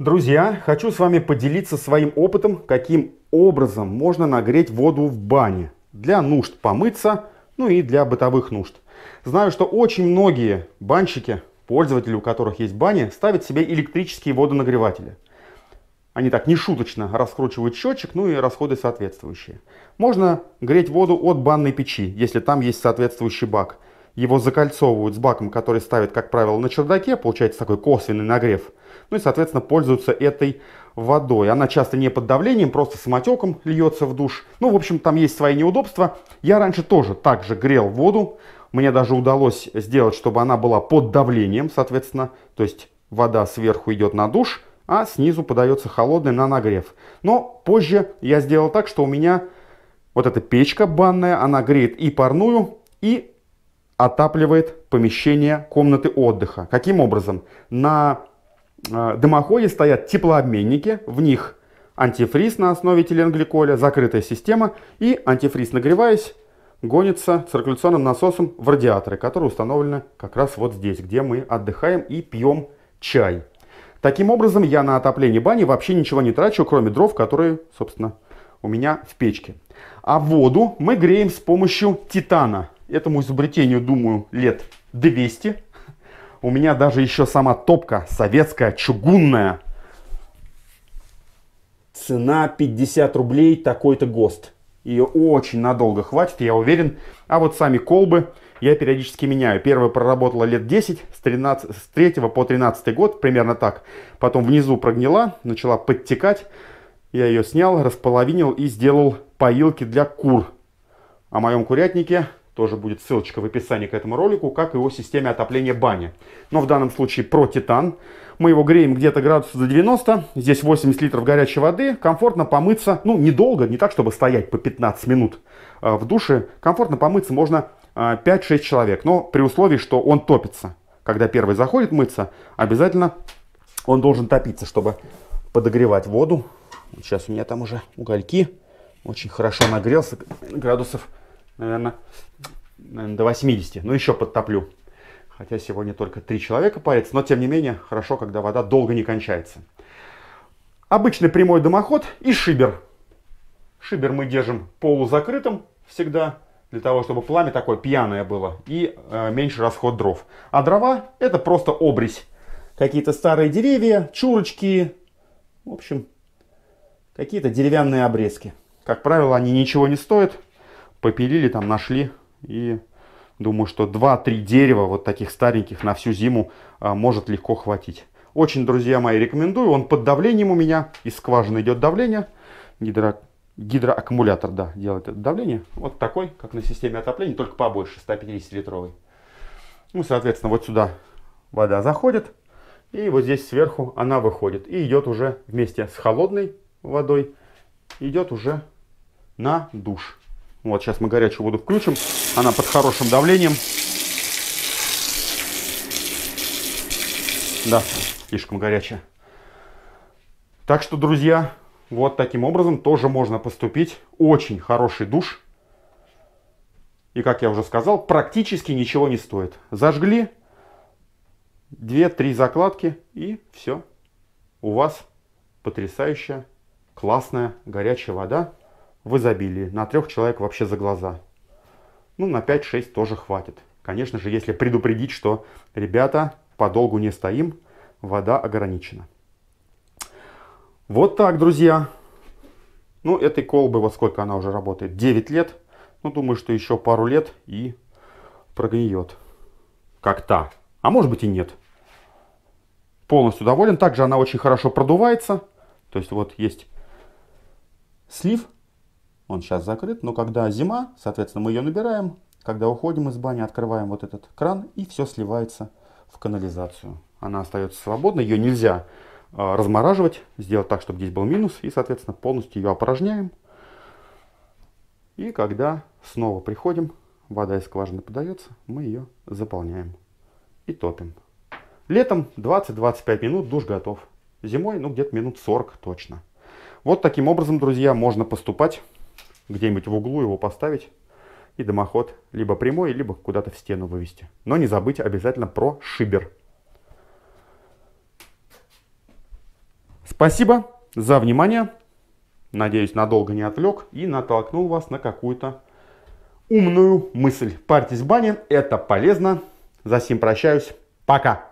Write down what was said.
Друзья, хочу с вами поделиться своим опытом, каким образом можно нагреть воду в бане для нужд помыться, ну и для бытовых нужд. Знаю, что очень многие банщики, пользователи, у которых есть баня, ставят себе электрические водонагреватели. Они так нешуточно раскручивают счетчик, ну и расходы соответствующие. Можно греть воду от банной печи, если там есть соответствующий бак – его закольцовывают с баком, который ставят, как правило, на чердаке, получается такой косвенный нагрев. Ну и, соответственно, пользуются этой водой. Она часто не под давлением, просто самотеком льется в душ. Ну, в общем, там есть свои неудобства. Я раньше тоже так же грел воду. Мне даже удалось сделать, чтобы она была под давлением, соответственно. То есть вода сверху идет на душ, а снизу подается холодный на нагрев. Но позже я сделал так, что у меня вот эта печка банная, она греет и парную, и отапливает помещение комнаты отдыха. Каким образом? На э, дымоходе стоят теплообменники, в них антифриз на основе теленгликоля, закрытая система, и антифриз, нагреваясь, гонится циркуляционным насосом в радиаторы, которые установлены как раз вот здесь, где мы отдыхаем и пьем чай. Таким образом, я на отопление бани вообще ничего не трачу, кроме дров, которые, собственно, у меня в печке. А воду мы греем с помощью титана – Этому изобретению, думаю, лет 200. У меня даже еще сама топка советская, чугунная. Цена 50 рублей, такой-то ГОСТ. Ее очень надолго хватит, я уверен. А вот сами колбы я периодически меняю. Первая проработала лет 10, с, 13, с 3 по 13 год, примерно так. Потом внизу прогнила, начала подтекать. Я ее снял, располовинил и сделал поилки для кур. О моем курятнике тоже будет ссылочка в описании к этому ролику, как и о системе отопления бани. Но в данном случае про Титан. Мы его греем где-то градусов за 90, здесь 80 литров горячей воды, комфортно помыться, ну недолго, не так, чтобы стоять по 15 минут э, в душе, комфортно помыться можно 5-6 э, человек, но при условии, что он топится. Когда первый заходит мыться, обязательно он должен топиться, чтобы подогревать воду. Сейчас у меня там уже угольки, очень хорошо нагрелся, э, градусов наверное, до 80. но еще подтоплю. Хотя сегодня только три человека парится, но тем не менее хорошо, когда вода долго не кончается. Обычный прямой дымоход и шибер. Шибер мы держим полузакрытым всегда, для того, чтобы пламя такое пьяное было и э, меньше расход дров. А дрова это просто обрезь. Какие-то старые деревья, чурочки, в общем, какие-то деревянные обрезки. Как правило, они ничего не стоят, попилили, там нашли и думаю, что 2-3 дерева вот таких стареньких на всю зиму а, может легко хватить. Очень, друзья мои, рекомендую. Он под давлением у меня, из скважины идет давление. Гидро... Гидроаккумулятор, да, делает это давление. Вот такой, как на системе отопления, только побольше, 150-литровый. Ну, соответственно, вот сюда вода заходит. И вот здесь сверху она выходит. И идет уже вместе с холодной водой, идет уже на душ. Вот, сейчас мы горячую воду включим. Она под хорошим давлением. Да, слишком горячая. Так что, друзья, вот таким образом тоже можно поступить. Очень хороший душ. И, как я уже сказал, практически ничего не стоит. Зажгли 2-3 закладки и все. У вас потрясающая, классная горячая вода в изобилии. На трех человек вообще за глаза. Ну, на 5-6 тоже хватит. Конечно же, если предупредить, что, ребята, подолгу не стоим, вода ограничена. Вот так, друзья. Ну, этой колбы, вот сколько она уже работает? 9 лет. Ну, думаю, что еще пару лет и прогниет. Как то А может быть и нет. Полностью доволен. Также она очень хорошо продувается. То есть вот есть слив он сейчас закрыт, но когда зима, соответственно, мы ее набираем. Когда уходим из бани, открываем вот этот кран, и все сливается в канализацию. Она остается свободной, ее нельзя э, размораживать, сделать так, чтобы здесь был минус, и, соответственно, полностью ее опорожняем. И когда снова приходим, вода из скважины подается, мы ее заполняем и топим. Летом 20-25 минут душ готов. Зимой, ну, где-то минут 40 точно. Вот таким образом, друзья, можно поступать где-нибудь в углу его поставить и дымоход либо прямой, либо куда-то в стену вывести. Но не забыть обязательно про шибер. Спасибо за внимание. Надеюсь, надолго не отвлек и натолкнул вас на какую-то умную мысль. Парьтесь в бане, это полезно. За сим прощаюсь. Пока!